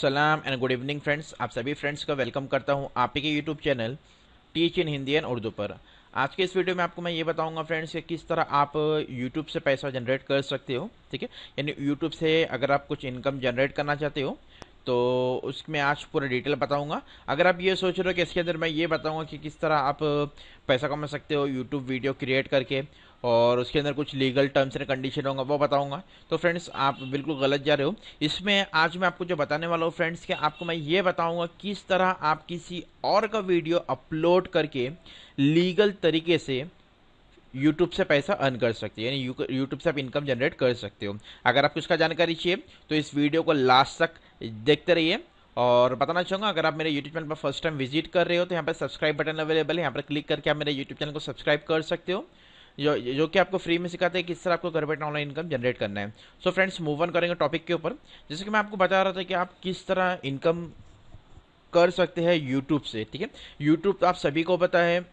सलाम and good evening friends आप सभी फ्रेंड्स का वेलकम करता हूं आप ही के YouTube channel teach in Hindi and Urdu पर आज के इस वीडियो में आपको मैं ये बताऊंगा फ्रेंड्स कि किस तरह आप यूट्यूब से पैसा जनरेट कर सकते हो ठीक है यानी यूट्यूब से अगर आप कुछ इनकम जनरेट करना चाहते हो तो उसमें आज पूरा डिटेल बताऊंगा अगर आप ये सोच रहे हो कि इसके अंदर मैं ये बताऊंगा कि किस तरह आप पैसा कमा सकते हो यूट्यूब वीडियो क्रिएट करके और उसके अंदर कुछ लीगल टर्म्स एंड कंडीशन होंगे वो बताऊंगा तो फ्रेंड्स आप बिल्कुल गलत जा रहे हो इसमें आज मैं आपको जो बताने वाला हूँ फ्रेंड्स कि आपको मैं ये बताऊंगा किस तरह आप किसी और का वीडियो अपलोड करके लीगल तरीके से यूट्यूब से पैसा अर्न कर सकते हो यानी यूट्यूब से आप इनकम जनरेट कर सकते हो अगर आपको इसका जानकारी चाहिए तो इस वीडियो को लास्ट तक देखते रहिए और बताना चाहूँगा अगर आप मेरे यूट्यूब चैनल पर फर्स्ट टाइम विजिट कर रहे हो तो यहाँ पर सब्सक्राइब बटन अवेलेबल है यहाँ पर क्लिक करके आप मेरे यूट्यूब चैनल को सब्सक्राइब कर सकते हो जो जो कि आपको फ्री में सिखाते हैं किस तरह आपको घर बैठे ऑनलाइन इनकम जनरेट करना है सो फ्रेंड्स मूव ऑन करेंगे टॉपिक के ऊपर जैसे कि मैं आपको बता रहा था कि आप किस तरह इनकम कर सकते हैं यूट्यूब से ठीक है यूट्यूब तो आप सभी को पता है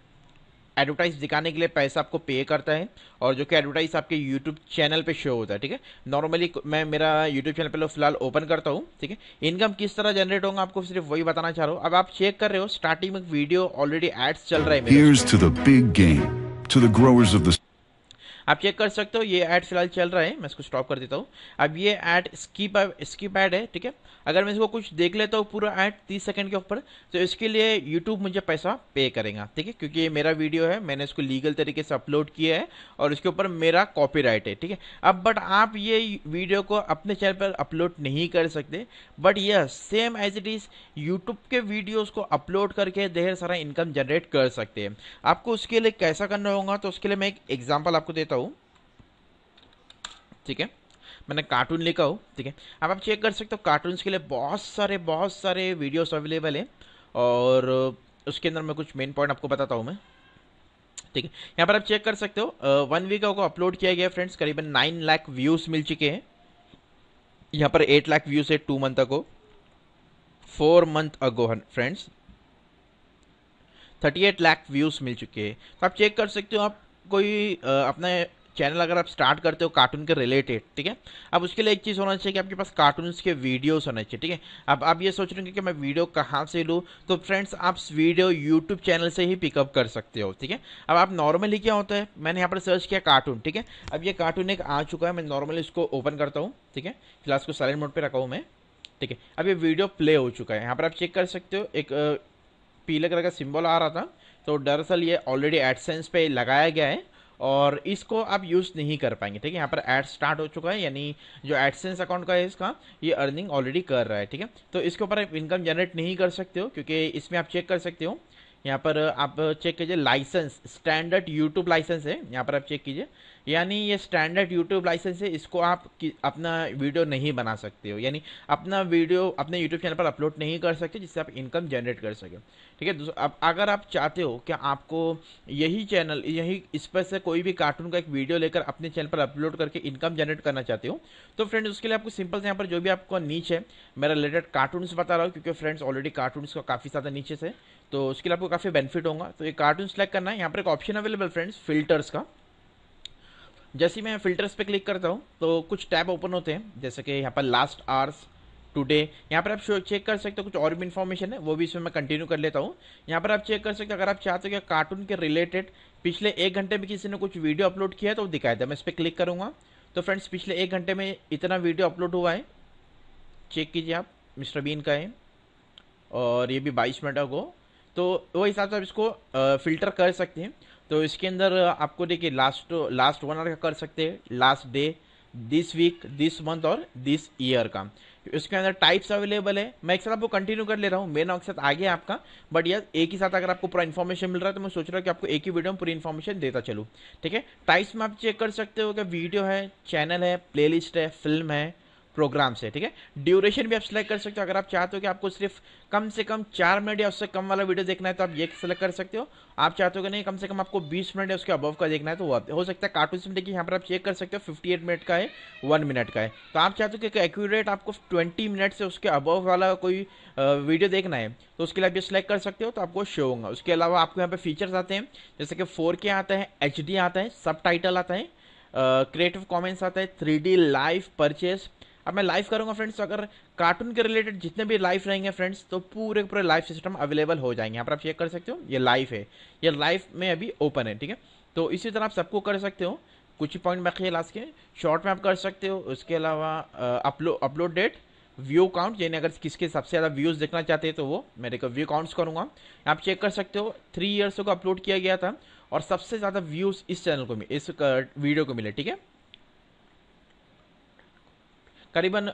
एडवर्टाइज दिखाने के लिए पैसा आपको पे करता है और जो कि एडवर्टाइज आपके यूट्यूब चैनल पे शो होता है ठीक है नॉर्मली मैं मेरा यूट्यूब चैनल पे फिलहाल ओपन करता हूँ ठीक है इनकम किस तरह जनरेट होगा आपको सिर्फ वही बताना चाह रहा हूँ अब आप चेक कर रहे हो स्टार्टिंग में वीडियो ऑलरेडी एड्स चल रहे हैं to the growers of the आप चेक कर सकते हो ये ऐड फिलहाल चल रहा है मैं इसको स्टॉप कर देता हूँ अब ये ऐड स्कीप स्कीप ऐड है ठीक है अगर मैं इसको कुछ देख लेता हूँ पूरा ऐड तीस सेकेंड के ऊपर तो इसके लिए यूट्यूब मुझे पैसा पे करेगा ठीक है क्योंकि ये मेरा वीडियो है मैंने इसको लीगल तरीके से अपलोड किया है और इसके ऊपर मेरा कॉपी है ठीक है अब बट आप ये वीडियो को अपने चैनल पर अपलोड नहीं कर सकते but yes same as it is YouTube के वीडियोज को अपलोड करके ढेर सारा इनकम जनरेट कर सकते हैं आपको उसके लिए कैसा करना होगा तो उसके लिए मैं एक एग्जाम्पल आपको देता लेता हूँ ठीक है मैंने कार्टून लिखा हो ठीक है अब आप चेक कर सकते हो कार्टून्स के लिए बहुत सारे बहुत सारे वीडियोस अवेलेबल हैं और उसके अंदर मैं कुछ मेन पॉइंट आपको बताता हूँ मैं ठीक है यहाँ पर आप चेक कर सकते हो वन वीक को अपलोड किया गया फ्रेंड्स करीबन नाइन लाख व्यूज़ मिल चुके हैं यहाँ पर एट लाख व्यूज़ है two month ago four month ago friends thirty eight lakh views मिल चुके हैं तो आप चेक कर सकते हो आप कोई अपना चैनल अगर आप स्टार्ट करते हो कार्टून के रिलेटेड ठीक है अब उसके लिए एक चीज़ होना चाहिए कि आपके पास कार्टून्स के वीडियोस होने चाहिए ठीक है अब आप ये सोच रहे हैं कि मैं वीडियो कहाँ से लूँ तो फ्रेंड्स आप वीडियो यूट्यूब चैनल से ही पिकअप कर सकते हो ठीक है अब आप नॉर्मली क्या होता है मैंने यहाँ पर सर्च किया कार्टून ठीक है अब ये कार्टून एक आ चुका है मैं नॉर्मली इसको ओपन करता हूँ ठीक है फिलहाल इसको साइलेंट मोड पर रखा हूँ मैं ठीक है अब ये वीडियो प्ले हो चुका है यहाँ पर आप चेक कर सकते हो एक पीले कलर का सिम्बल आ रहा था तो दरअसल ये ऑलरेडी एडसेंस पे लगाया गया है और इसको आप यूज़ नहीं कर पाएंगे ठीक है यहाँ पर एड स्टार्ट हो चुका है यानी जो एडसेंस अकाउंट का है इसका ये अर्निंग ऑलरेडी कर रहा है ठीक है तो इसके ऊपर आप इनकम जनरेट नहीं कर सकते हो क्योंकि इसमें आप चेक कर सकते हो यहाँ पर आप चेक कीजिए लाइसेंस स्टैंडर्ड यूट्यूब लाइसेंस है यहाँ पर आप चेक कीजिए यानी ये स्टैंडर्ड यूट्यूब लाइसेंस है इसको आप अपना वीडियो नहीं बना सकते हो यानी अपना वीडियो अपने यूट्यूब चैनल पर अपलोड नहीं कर सकते जिससे आप इनकम जनरेट कर सकें ठीक है अब अगर आप चाहते हो कि आपको यही चैनल यही इस पर से कोई भी कार्टून का एक वीडियो लेकर अपने चैनल पर अपलोड करके इनकम जनरेट करना चाहते हो तो फ्रेंड्स उसके लिए आपको सिंपल से यहाँ पर जो भी आपको नीच है मेरा रिलेटेड कार्टून्स बता रहा हूँ क्योंकि फ्रेंड्स ऑलरेडी कार्टून्स का काफ़ी ज़्यादा नीचे से तो उसके लिए आपको काफ़ी बेनिफिट होगा तो ये कार्टून सेलेक्ट करना है यहाँ पर एक ऑप्शन अवेलेबल फ्रेंड्स फिल्टर्स का जैसे ही मैं फिल्टर्स पे क्लिक करता हूँ तो कुछ टैब ओपन होते हैं जैसे कि यहाँ पर लास्ट आवर्स टुडे यहाँ पर आप चेक कर सकते हो कुछ और भी इन्फॉर्मेशन है वो भी इसमें मैं कंटिन्यू कर लेता हूँ यहाँ पर आप चेक कर सकते हो अगर आप चाहते हो कि कार्टून के रिलेटेड पिछले एक घंटे में किसी ने कुछ वीडियो अपलोड किया है तो दिखाया था मैं इस पर क्लिक करूँगा तो फ्रेंड्स पिछले एक घंटे में इतना वीडियो अपलोड हुआ है चेक कीजिए आप मिस्टर बीन का है और ये भी बाईस मिनट को तो वो हिसाब से आप इसको फिल्टर कर सकते हैं तो इसके अंदर आपको देखिए लास्ट लास्ट वन आवर का कर सकते हैं last day this week this month और दिस ईयर का इसके अंदर टाइप्स अवेलेबल है मैं एक साथ आपको कंटिन्यू कर ले रहा हूँ मेन ऑक्सर आगे आपका बट यस एक ही साथ अगर आपको पूरा इन्फॉर्मेशन मिल रहा है तो मैं सोच रहा हूँ कि आपको एक ही वीडियो में पूरी इन्फॉर्मेशन देता चलूँ ठीक है टाइप्स में आप चेक कर सकते हो कि वीडियो है चैनल है प्लेलिस्ट है फिल्म है प्रोग्राम से ठीक है ड्यूरेशन भी आप सिलेक्ट कर सकते हो अगर आप चाहते हो कि आपको सिर्फ कम से कम चार मिनट या उससे कम वाला वीडियो देखना है तो आप ये सेलेक्ट कर सकते हो आप चाहते हो कि नहीं कम से कम आपको बीस मिनट या उसके अबव का देखना है तो वो हो सकता है कार्टून सिम देखिए यहाँ पर आप चेक कर सकते हो फिफ्टी एट मिनट का है वन मिनट का है तो आप चाहते हो कि एक्यूरेट आपको ट्वेंटी मिनट से उसके अबव वाला कोई वीडियो देखना है तो उसके लिए आप ये सिलेक्ट कर सकते हो तो आपको शो होगा उसके अलावा आपको यहाँ पर फीचर्स आते हैं जैसे कि फोर आता है एच आता है सब आता है क्रिएटिव कॉमेंट्स आता है थ्री लाइव परचेज़ अब मैं लाइव करूँगा फ्रेंड्स तो अगर कार्टून के रिलेटेड जितने भी लाइव रहेंगे फ्रेंड्स तो पूरे पूरे लाइव सिस्टम अवेलेबल हो जाएंगे यहाँ पर आप चेक कर सकते हो ये लाइव है ये लाइव में अभी ओपन है ठीक है तो इसी तरह आप सबको कर सकते हो कुछ ही पॉइंट बाकी है लास्ट के शॉर्ट में आप कर सकते हो उसके अलावा upload upload date view count यानी अगर किसके सबसे ज़्यादा व्यूज़ देखना चाहते हैं तो वो मेरे को व्यू काउंट्स करूँगा आप चेक कर सकते हो थ्री इयर्स को अपलोड किया गया था और सबसे ज़्यादा व्यूज़ इस चैनल को मिले इस वीडियो को मिले ठीक है करीबन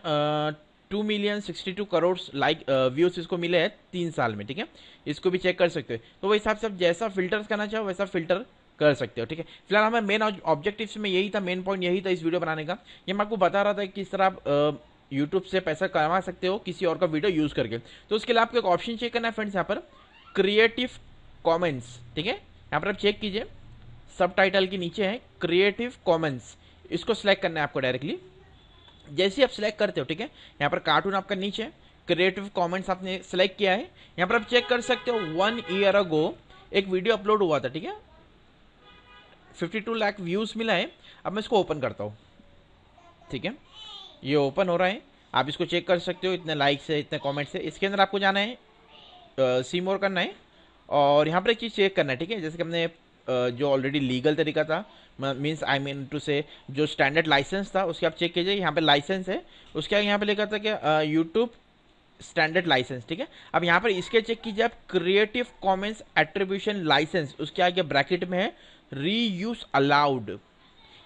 two million sixty two crore like views इसको मिले हैं तीन साल में ठीक है इसको भी चेक कर सकते हो तो वही हिसाब से आप जैसा फिल्टर्स करना चाहो वैसा फिल्टर कर सकते हो ठीक है फिलहाल हमें मेन ऑब्जेक्टिव्स में यही था मेन पॉइंट यही था इस वीडियो बनाने का ये मैं आपको बता रहा था कि किस तरह आप यूट्यूब से पैसा कमा सकते हो किसी और का वीडियो यूज़ करके तो उसके लिए आपको एक ऑप्शन चेक करना है फ्रेंड्स यहाँ पर क्रिएटिव कॉमेंट्स ठीक है यहाँ पर आप चेक कीजिए सब के नीचे है क्रिएटिव कॉमेंट्स इसको सिलेक्ट करना है आपको डायरेक्टली जैसे आप सिलेक्ट करते हो ठीक है यहाँ पर कार्टून आपका नीचे क्रिएटिव कॉमेंट्स आपने सेलेक्ट किया है यहाँ पर आप चेक कर सकते हो वन ईयर अगो एक वीडियो अपलोड हुआ था ठीक है 52 लाख व्यूज मिला है अब मैं इसको ओपन करता हूँ ठीक है ये ओपन हो रहा है आप इसको चेक कर सकते हो इतने लाइक्स है इतने कमेंट्स है इसके अंदर आपको जाना है सीमोर करना है और यहाँ पर एक चीज़ चेक करना है ठीक है जैसे कि हमने जो ऑलरेडी लीगल तरीका था मीन्स आई मीन टू से जो स्टैंडर्ड लाइसेंस था उसके आप चेक कीजिए यहाँ पे लाइसेंस है उसके आगे यहाँ पे लिखा था कि यूट्यूब स्टैंडर्ड लाइसेंस ठीक है अब यहाँ पर इसके चेक कीजिए आप क्रिएटिव कॉमन्स एट्रीब्यूशन लाइसेंस उसके आगे ब्रैकेट में है री यूज अलाउड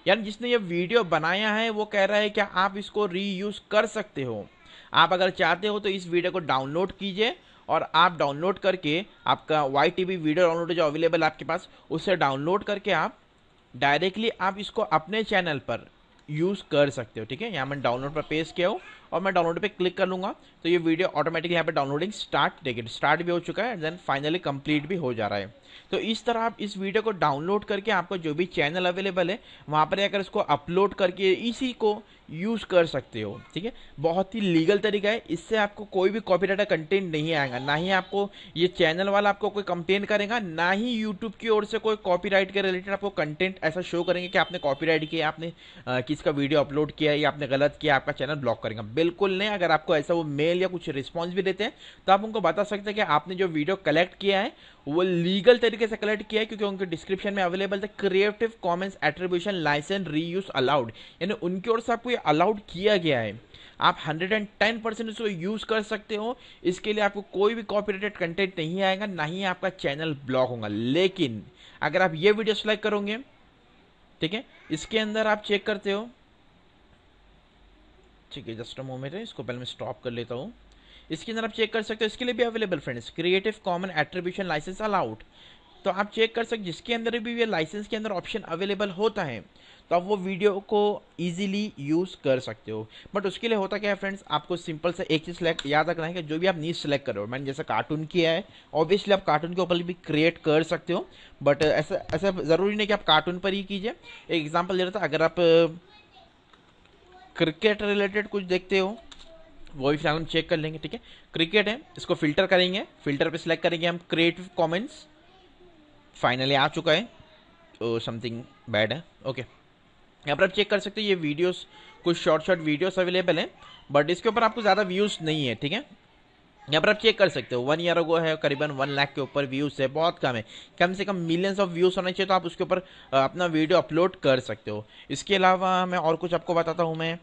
यानी जिसने ये वीडियो बनाया है वो कह रहा है कि आप इसको रीयूज कर सकते हो आप अगर चाहते हो तो इस वीडियो को डाउनलोड कीजिए और आप डाउनलोड करके आपका वाई टी वीडियो डाउनलोड जो अवेलेबल आपके पास उसे डाउनलोड करके आप डायरेक्टली आप इसको अपने चैनल पर यूज़ कर सकते हो ठीक है यहाँ मैंने डाउनलोड पर पेश किया हो और मैं डाउनलोड पे क्लिक कर लूँगा तो ये वीडियो ऑटोमेटिकली यहाँ पे डाउनलोडिंग स्टार्ट देखिए स्टार्ट भी हो चुका है देन फाइनली कंप्लीट भी हो जा रहा है तो इस तरह आप इस वीडियो को डाउनलोड करके आपको जो भी चैनल अवेलेबल है वहाँ पर अगर इसको अपलोड करके इसी को यूज़ कर सकते हो ठीक है बहुत ही लीगल तरीका है इससे आपको कोई भी कॉपीराइट कंटेंट नहीं आएगा ना ही आपको ये चैनल वाला आपको कोई कंप्लेन करेगा ना ही यूट्यूब की ओर से कोई कॉपी के रिलेटेड आपको कंटेंट ऐसा शो करेंगे कि आपने कॉपी किया आपने आ, किसका वीडियो अपलोड किया या आपने गलत किया आपका चैनल ब्लॉक करेंगे बिल्कुल नहीं अगर आपको ऐसा वो मेल या कुछ रिस्पॉन्स भी देते हैं तो आप उनको बता सकते हैं कि आपने जो वीडियो कलेक्ट किया है वो लीगल तरीके से कलेक्ट किया है क्योंकि उनके डिस्क्रिप्शन में अवेलेबल था creative commons attribution license reuse allowed यानी उनकी ओर से आपको ये अलाउड किया गया है आप 110 परसेंट इसको यूज़ कर सकते हो इसके लिए आपको कोई भी कॉपीराइटेड कंटेंट नहीं आएगा ना ही आपका चैनल ब्लॉक होगा लेकिन अगर आप ये वीडियो सेलेक्ट करोगे ठीक है इसके अंदर आप चेक करते हो ठीक है जस्ट मोमेंट है इसको पहले मैं स्टॉप कर लेता हूँ इसके अंदर आप चेक कर सकते हो इसके लिए भी available friends creative common attribution license allowed तो आप चेक कर सकते जिसके अंदर भी ये लाइसेंस के अंदर ऑप्शन अवेलेबल होता है तो आप वो वीडियो को इजीली यूज़ कर सकते हो बट उसके लिए होता क्या है फ्रेंड्स आपको सिंपल से एक चीज़ सेलेक्ट याद रखना है कि जो भी आप नीच सेलेक्ट करो मैंने जैसा कार्टून किया है ऑब्वियसली आप कार्टून के ऊपर भी क्रिएट कर सकते हो बट ऐसा ऐसा ज़रूरी नहीं कि आप कार्टून पर ही कीजिए एक एग्जाम्पल दे रहा था अगर आप क्रिकेट रिलेटेड कुछ देखते हो वो भी फिलहाल हम चेक कर लेंगे ठीक है क्रिकेट है इसको फिल्टर करेंगे फिल्टर पर सिलेक्ट करेंगे हम क्रिएटिव कॉमेंट्स फाइनली आ चुका है तो समथिंग बैड है ओके यहाँ पर आप चेक कर सकते हो ये वीडियोस कुछ शॉर्ट शॉर्ट वीडियोस अवेलेबल हैं बट इसके ऊपर आपको ज़्यादा व्यूज़ नहीं है ठीक है यहाँ पर आप चेक कर सकते हो वन ईयर वो है करीबन वन लाख के ऊपर व्यूज़ है बहुत कम है कम से कम मिलियंस ऑफ व्यूज़ होना चाहिए तो आप उसके ऊपर अपना वीडियो अपलोड कर सकते हो इसके अलावा मैं और कुछ आपको बताता हूँ मैं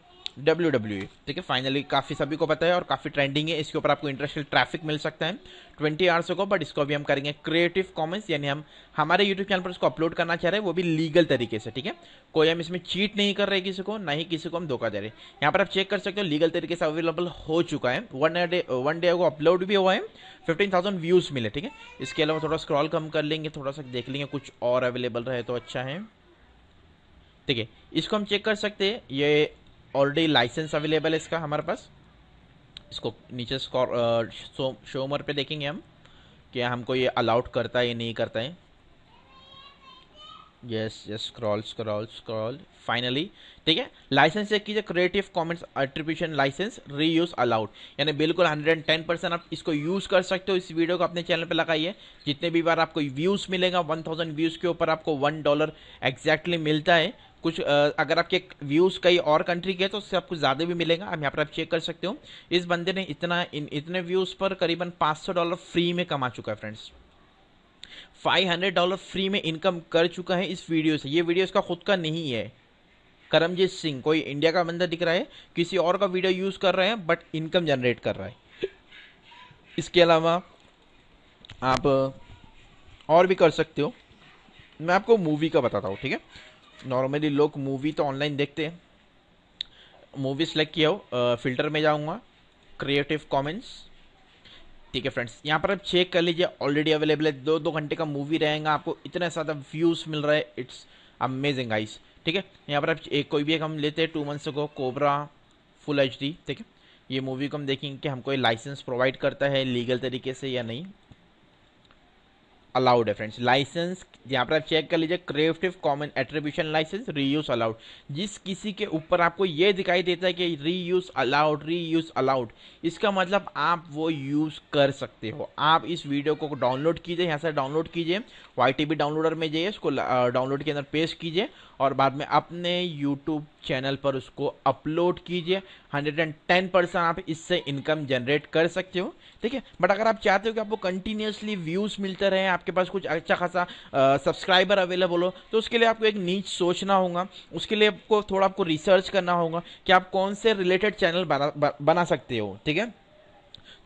डब्ल्यू डब्ल्यू e। ठीक है फाइनली काफ़ी सभी को पता है और काफ़ी ट्रेंडिंग है इसके ऊपर आपको इंटरेस्टल ट्रैफिक मिल सकता है ट्वेंटी आवर्स को बट इसको भी हम करेंगे क्रिएटिव कॉमेंस यानी हम हमारे यूट्यूब चैनल पर इसको अपलोड करना चाह रहे हैं वो भी लीगल तरीके से ठीक है कोई हम इसमें चीट नहीं कर रहे किसी को ना ही किसी को हम धोखा दे रहे यहाँ पर आप चेक कर सकते हो लीगल तरीके से अवेलेबल हो चुका है वन डे वन डे को अपलोड भी हुआ है फिफ्टीन थाउजेंड व्यूज़ मिले ठीक है इसके अलावा थोड़ा स्क्रॉल कम कर लेंगे थोड़ा सा देख लेंगे कुछ और अवेलेबल रहे तो अच्छा है ठीक है इसको हम चेक कर सकते हैं ये ऑलरेडी लाइसेंस अवेलेबल है इसका हमारे पास इसको नीचे स्कॉर शोमर पे देखेंगे हम कि हमको ये अलाउड करता है या नहीं करता है yes yes scroll scroll scroll finally ठीक है लाइसेंस चेक कीजिए creative comments attribution license reuse allowed यानी बिल्कुल 110 परसेंट आप इसको यूज़ कर सकते हो इस वीडियो को अपने चैनल पे लगाइए जितने भी बार आपको व्यूज़ मिलेगा 1000 व्यूज़ के ऊपर आपको वन डॉलर एग्जैक्टली मिलता है कुछ अगर आपके व्यूज़ कई और कंट्री के तो उससे आपको ज़्यादा भी मिलेगा आप यहाँ पर आप चेक कर सकते हो इस बंदे ने इतना इन इतने व्यूज़ पर करीबन 500 डॉलर फ्री में कमा चुका है फ्रेंड्स 500 डॉलर फ्री में इनकम कर चुका है इस वीडियो से ये वीडियो इसका खुद का नहीं है करमजीत सिंह कोई इंडिया का बंदा दिख रहा है किसी और का वीडियो यूज़ कर रहे हैं बट इनकम जनरेट कर रहा है इसके अलावा आप और भी कर सकते हो मैं आपको मूवी का बताता हूँ ठीक है नॉर्मली लोग मूवी तो ऑनलाइन देखते हैं मूवी सेलेक्ट किया हो फिल्टर में जाऊंगा क्रिएटिव कॉमेंट्स ठीक है फ्रेंड्स यहाँ पर आप चेक कर लीजिए ऑलरेडी अवेलेबल है दो दो घंटे का मूवी रहेगा आपको इतना ज़्यादा व्यूज़ मिल रहा है इट्स अमेजिंग आइस ठीक है यहाँ पर आप एक कोई भी एक हम लेते हैं टू मंथ्स को कोबरा फुल एच ठीक है ये मूवी को हम देखेंगे कि हमको ये लाइसेंस प्रोवाइड करता है लीगल तरीके से या नहीं अलाउड है फ्रेंड्स लाइसेंस यहाँ पर आप चेक कर लीजिए creative common attribution license reuse allowed जिस किसी के ऊपर आपको ये दिखाई देता है कि रीयूज अलाउड रीयूज अलाउड इसका मतलब आप वो यूज़ कर सकते हो आप इस वीडियो को डाउनलोड कीजिए यहाँ से डाउनलोड कीजिए वाई डाउनलोडर में जाइए उसको डाउनलोड के अंदर पेश कीजिए और बाद में अपने यूट्यूब चैनल पर उसको अपलोड कीजिए 110 परसेंट आप इससे इनकम जनरेट कर सकते हो ठीक है बट अगर आप चाहते हो कि आपको कंटिन्यूसली व्यूज मिलते रहे आपके पास कुछ अच्छा खासा सब्सक्राइबर अवेलेबल हो तो उसके लिए आपको एक नीच सोचना होगा उसके लिए आपको थोड़ा आपको रिसर्च करना होगा कि आप कौन से रिलेटेड चैनल बना बना सकते हो ठीक है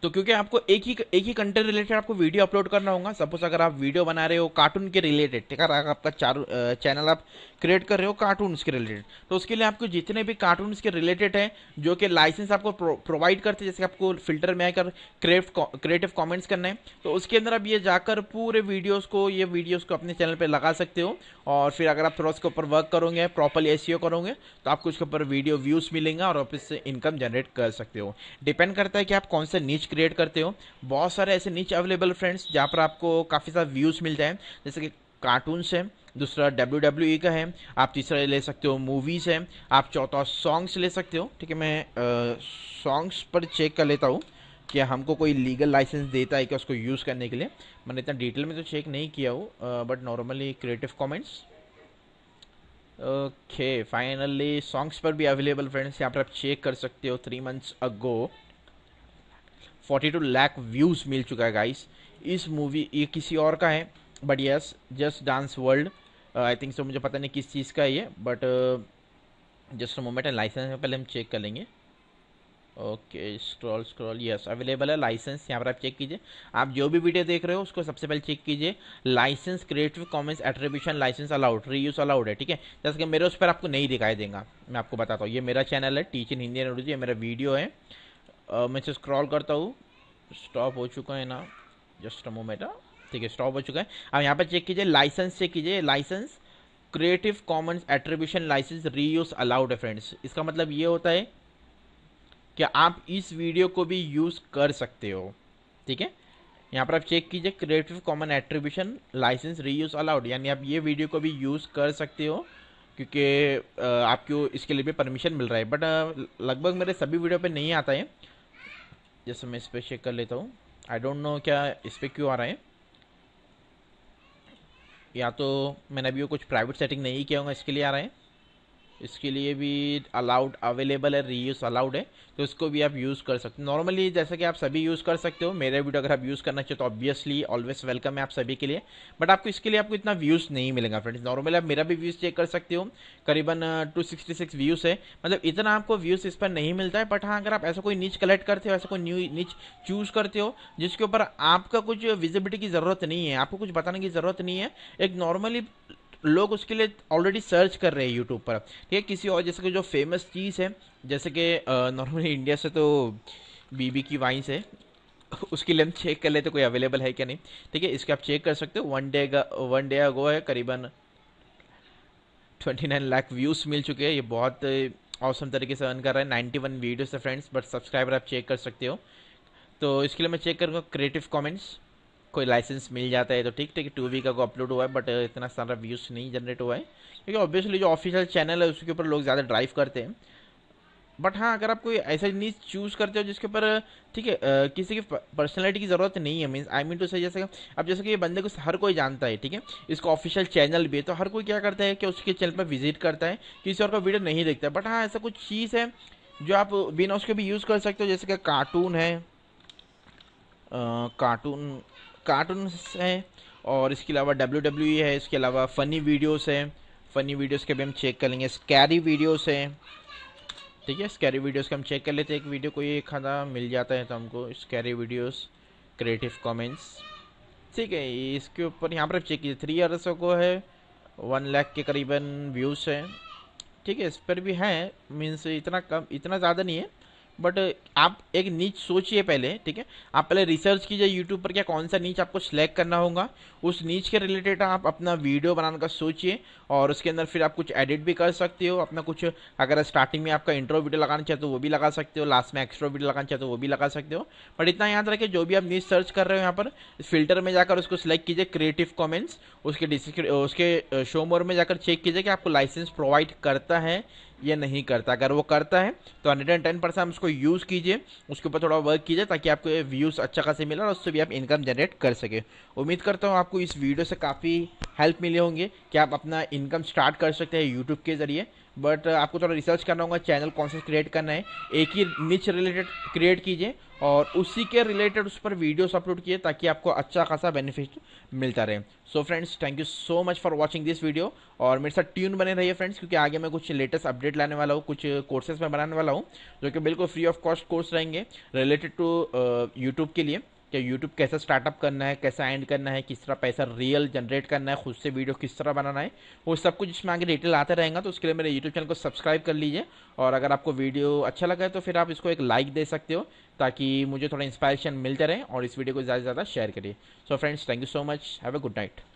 तो क्योंकि आपको एक ही एक ही कंटेंट रिलेटेड आपको वीडियो अपलोड करना होगा सपोज अगर आप वीडियो बना रहे हो कार्टून के रिलेटेड ठीक है अगर आपका चार चैनल आप क्रिएट कर रहे हो कार्टून्स के रिलेटेड तो उसके लिए आपको जितने भी कार्टून्स के रिलेटेड हैं जो कि लाइसेंस आपको प्रोवाइड करते हैं जैसे आपको फिल्टर में आकर क्रिएटिव कॉमेंट्स करना है तो उसके अंदर आप ये जाकर पूरे वीडियोज़ को ये वीडियोज़ को अपने चैनल पर लगा सकते हो और फिर अगर आप थोड़ा उसके ऊपर वर्क करोगे प्रॉपरली एस e करोगे तो आपको उसके ऊपर वीडियो व्यूज़ मिलेंगे और आप इससे इनकम जनरेट कर सकते हो डिपेंड करता है कि आप कौन सा नीच क्रिएट करते हो बहुत सारे ऐसे नीच अवेलेबल फ्रेंड्स जहाँ पर आपको काफ़ी सारे व्यूज़ मिलते हैं जैसे कि कार्टून्स हैं दूसरा डब्ल्यू डब्ल्यू ई का है आप तीसरा ले सकते हो मूवीज़ हैं आप चौथा सॉन्ग्स ले सकते हो ठीक है मैं सॉन्ग्स पर चेक कर लेता हूँ कि हमको कोई लीगल लाइसेंस देता है क्या उसको यूज़ करने के लिए मैंने इतना डिटेल में तो चेक नहीं किया हूँ but normally creative comments okay finally songs पर भी अवेलेबल फ्रेंड्स यहाँ पर आप चेक कर सकते हो three months ago forty two lakh views मिल चुका है गाइस इस मूवी ये किसी और का है but yes just dance world I think so मुझे पता नहीं किस चीज़ का ये but just moment and license में पहले हम चेक कर लेंगे okay scroll scroll yes available है लाइसेंस यहाँ पर आप चेक कीजिए आप जो भी वीडियो देख रहे हो उसको सबसे पहले चेक कीजिए license creative commons attribution license allowed reuse allowed है ठीक है जैसे कि मेरे उस पर आपको नहीं दिखाई देगा मैं आपको बताता हूँ ये मेरा चैनल है टीच इन हिंदी एंड ये मेरा वीडियो है मैं इसे स्क्रॉल करता हूँ स्टॉप हो चुका है ना जस्ट मोमेटा हाँ। ठीक है स्टॉप हो चुका है अब यहाँ पर चेक कीजिए लाइसेंस चेक कीजिए license creative commons attribution license reuse allowed है फ्रेंड्स इसका मतलब ये होता है कि आप इस वीडियो को भी यूज़ कर सकते हो ठीक है यहाँ पर आप चेक कीजिए creative common attribution license reuse allowed यानी आप ये वीडियो को भी यूज़ कर सकते हो क्योंकि आपको इसके लिए भी परमिशन मिल रहा है बट लगभग मेरे सभी वीडियो पे नहीं आता है जैसे मैं इस पर चेक कर लेता हूँ आई डोंट नो क्या इस पर क्यों आ रहा है या तो मैंने अभी वो कुछ प्राइवेट सेटिंग नहीं किया होगा इसके लिए आ रहा है इसके लिए भी अलाउड अवेलेबल है रीयूज़ अलाउड है तो इसको भी आप यूज़ कर सकते हो नॉर्मली जैसे कि आप सभी यूज़ कर सकते हो मेरे वीडियो अगर आप यूज़ करना चाहते हो ऑब्वियसली ऑलवेज वेलकम है आप सभी के लिए बट आपको इसके लिए आपको इतना व्यूज़ नहीं मिलेगा फ्रेंड्स नॉर्मली आप मेरा भी व्यूज़ चेक कर सकते हो करीबन टू सिक्सटी सिक्स व्यूज़ है मतलब इतना आपको व्यूज़ इस पर नहीं मिलता है बट हाँ अगर आप ऐसा कोई नीच कलेक्ट करते हो ऐसा कोई न्यू नीच चूज़ करते हो जिसके ऊपर आपका कुछ विजिबिलिटी की ज़रूरत नहीं है आपको कुछ बताने की ज़रूरत नहीं है एक नॉर्मली लोग उसके लिए ऑलरेडी सर्च कर रहे हैं यूट्यूब पर ठीक है किसी और जैसे कि जो फेमस चीज़ है जैसे कि नॉर्मली इंडिया से तो बीबी की वाइन्स है उसके लिए हम चेक कर लेते कोई अवेलेबल है क्या नहीं ठीक है इसके आप चेक कर सकते हो वन डे का वन डे अगो है करीबन ट्वेंटी नाइन लाख व्यूज़ मिल चुके हैं ये बहुत औसम तरीके से अर्न कर रहा है नाइन्टी वन वीडियोज है फ्रेंड्स बट सब्सक्राइबर आप चेक कर सकते हो तो इसके लिए मैं चेक करूँगा क्रिएटिव कॉमेंट्स कोई लाइसेंस मिल जाता है तो ठीक ठीक टू वी का को अपलोड हुआ है बट uh, इतना सारा व्यूज़ नहीं जनरेट हुआ है क्योंकि ऑब्वियसली जो ऑफिशियल चैनल है उसके ऊपर लोग ज़्यादा ड्राइव करते हैं बट हाँ अगर आप कोई ऐसा नीच चूज़ करते हो जिसके ऊपर ठीक है uh, किसी की पर्सनैलिटी की ज़रूरत नहीं है मीन्स आई मीन टू से जैसे अब जैसे कि ये बंदे को हर कोई जानता है ठीक है इसका ऑफिशियल चैनल भी है तो हर कोई क्या करता है कि उसके चैनल पर विजिट करता है किसी और का वीडियो नहीं देखता बट हाँ ऐसा कुछ चीज़ है जो आप बिना उसके भी यूज़ कर सकते हो जैसे कि कार्टून है कार्टून uh, कार्टून्स हैं और इसके अलावा डब्ल्यू डब्ल्यू e है इसके अलावा फ़नी वीडियोस हैं फ़नी वीडियोस के भी हम चेक कर लेंगे स्कैरी वीडियोस हैं ठीक है स्कैरी वीडियोस का हम चेक कर लेते हैं एक वीडियो को ये खाना मिल जाता है तो हमको स्कैरी वीडियोस क्रिएटिव कमेंट्स ठीक है इसके ऊपर यहाँ पर चेक कीजिए थ्री आवर्स को है वन लैख के करीबन व्यूज़ हैं ठीक है इस पर भी हैं मीन्स इतना कम इतना ज़्यादा नहीं है बट आप एक नीच सोचिए पहले ठीक है आप पहले रिसर्च कीजिए यूट्यूब पर क्या कौन सा नीच आपको सिलेक्ट करना होगा उस नीच के रिलेटेड आप अपना वीडियो बनाने का सोचिए और उसके अंदर फिर आप कुछ एडिट भी कर सकते हो अपना कुछ अगर स्टार्टिंग में आपका इंट्रो वीडियो लगाना चाहते हो तो वो भी लगा सकते हो लास्ट में एक्स्ट्रा वीडियो लगाना चाहते हो तो वो भी लगा सकते हो बट इतना याद रखें जो भी आप नीच सर्च कर रहे हो यहाँ पर फिल्टर में जाकर उसको सिलेक्ट कीजिए क्रिएटिव कॉमेंट्स उसके उसके शो मोर में जाकर चेक कीजिए कि आपको लाइसेंस प्रोवाइड करता है ये नहीं करता अगर वो करता है तो हंड्रेड एंड टेन परसेंट उसको यूज़ कीजिए उसके ऊपर थोड़ा वर्क कीजिए ताकि आपको ये व्यूज़ अच्छा खासे मिले और उससे भी आप इनकम जनरेट कर सके उम्मीद करता हूँ आपको इस वीडियो से काफ़ी हेल्प मिले होंगे कि आप अपना इनकम स्टार्ट कर सकते हैं यूट्यूब के ज़रिए बट uh, आपको थोड़ा रिसर्च करना होगा चैनल कौन सा क्रिएट करना है एक ही निच रिलेटेड क्रिएट कीजिए और उसी के रिलेटेड उस पर वीडियोस अपलोड किए ताकि आपको अच्छा खासा बेनिफिट मिलता रहे so friends thank you so much for watching this video और मेरे साथ ट्यून बने रहिए फ्रेंड्स क्योंकि आगे मैं कुछ लेटेस्ट अपडेट लाने वाला हूँ कुछ कोर्सेज में बनाने वाला हूँ जो कि बिल्कुल फ्री ऑफ कॉस्ट कोर्स रहेंगे रिलेटेड टू यूट्यूब के लिए कि यूट्यूब कैसे स्टार्टअप करना है कैसे एंड करना है किस तरह पैसा रियल जनरेट करना है खुद से वीडियो किस तरह बनाना है वो सब कुछ इसमें आगे डिटेल आते रहेगा तो उसके लिए मेरे यूट्यूब चैनल को सब्सक्राइब कर लीजिए और अगर आपको वीडियो अच्छा लगा है तो फिर आप इसको एक लाइक दे सकते हो ताकि मुझे थोड़ा इंस्पायरेशन मिलते रहे और इस वीडियो को ज़्यादा से ज़्यादा शेयर करिए so friends thank you so much have a good night